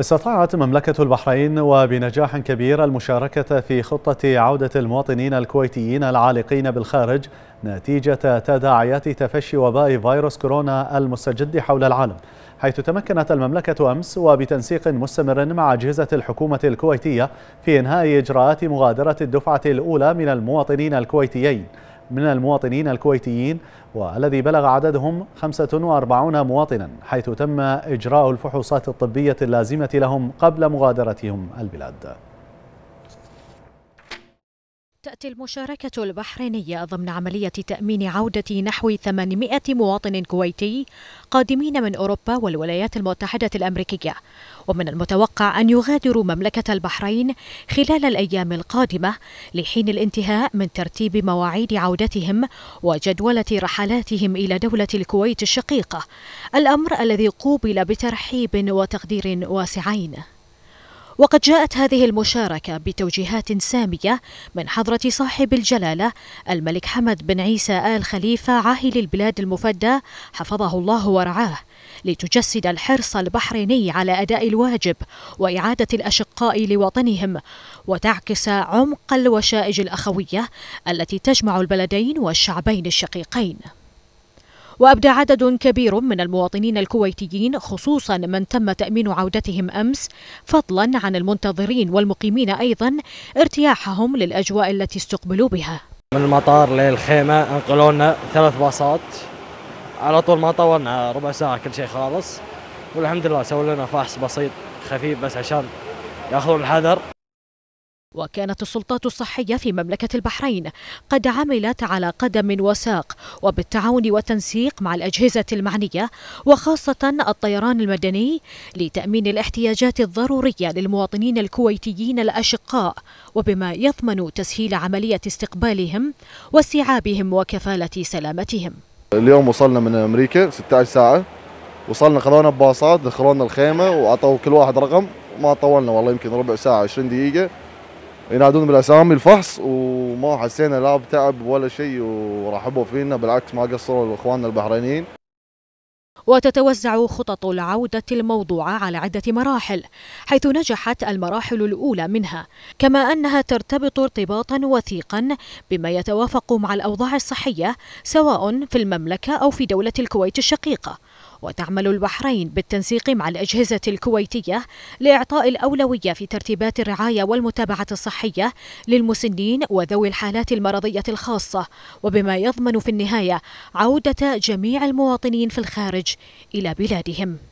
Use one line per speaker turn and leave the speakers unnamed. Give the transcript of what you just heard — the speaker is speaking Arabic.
استطاعت مملكة البحرين وبنجاح كبير المشاركة في خطة عودة المواطنين الكويتيين العالقين بالخارج نتيجة تداعيات تفشي وباء فيروس كورونا المستجد حول العالم حيث تمكنت المملكة أمس وبتنسيق مستمر مع أجهزة الحكومة الكويتية في إنهاء إجراءات مغادرة الدفعة الأولى من المواطنين الكويتيين من المواطنين الكويتيين والذي بلغ عددهم 45 مواطنا حيث تم إجراء الفحوصات الطبية اللازمة لهم قبل مغادرتهم البلاد
تأتي المشاركة البحرينية ضمن عملية تأمين عودة نحو 800 مواطن كويتي قادمين من أوروبا والولايات المتحدة الأمريكية ومن المتوقع أن يغادروا مملكة البحرين خلال الأيام القادمة لحين الانتهاء من ترتيب مواعيد عودتهم وجدولة رحلاتهم إلى دولة الكويت الشقيقة الأمر الذي قوبل بترحيب وتقدير واسعين وقد جاءت هذه المشاركة بتوجيهات سامية من حضرة صاحب الجلالة الملك حمد بن عيسى آل خليفة عاهل البلاد المفدى حفظه الله ورعاه لتجسد الحرص البحريني على أداء الواجب وإعادة الأشقاء لوطنهم وتعكس عمق الوشائج الأخوية التي تجمع البلدين والشعبين الشقيقين وأبدى عدد كبير من المواطنين الكويتيين خصوصا من تم تأمين عودتهم أمس فضلا عن المنتظرين والمقيمين أيضا ارتياحهم للأجواء التي استقبلوا بها من المطار للخيمة انقلونا ثلاث باصات على طول ما طولنا ربع ساعة كل شيء خالص والحمد لله سووا لنا فحص بسيط خفيف بس عشان ياخذون الحذر وكانت السلطات الصحية في مملكة البحرين قد عملت على قدم وساق وبالتعاون والتنسيق مع الأجهزة المعنية وخاصة الطيران المدني لتأمين الاحتياجات الضرورية للمواطنين الكويتيين الأشقاء وبما يضمن تسهيل عملية استقبالهم واستيعابهم وكفالة سلامتهم
اليوم وصلنا من أمريكا 16 ساعة وصلنا خذونا بباصات دخلونا الخيمة وعطوا كل واحد رقم ما طولنا والله يمكن ربع ساعة 20 دقيقة ينادون بالاسامي الفحص وما حسينا لا بتعب ولا شيء ورحبوا فينا بالعكس ما قصروا الاخواننا البحرينيين
وتتوزع خطط العودة الموضوعة على عدة مراحل حيث نجحت المراحل الأولى منها كما أنها ترتبط ارتباطا وثيقا بما يتوافق مع الأوضاع الصحية سواء في المملكة أو في دولة الكويت الشقيقة وتعمل البحرين بالتنسيق مع الأجهزة الكويتية لإعطاء الأولوية في ترتيبات الرعاية والمتابعة الصحية للمسنين وذوي الحالات المرضية الخاصة وبما يضمن في النهاية عودة جميع المواطنين في الخارج إلى بلادهم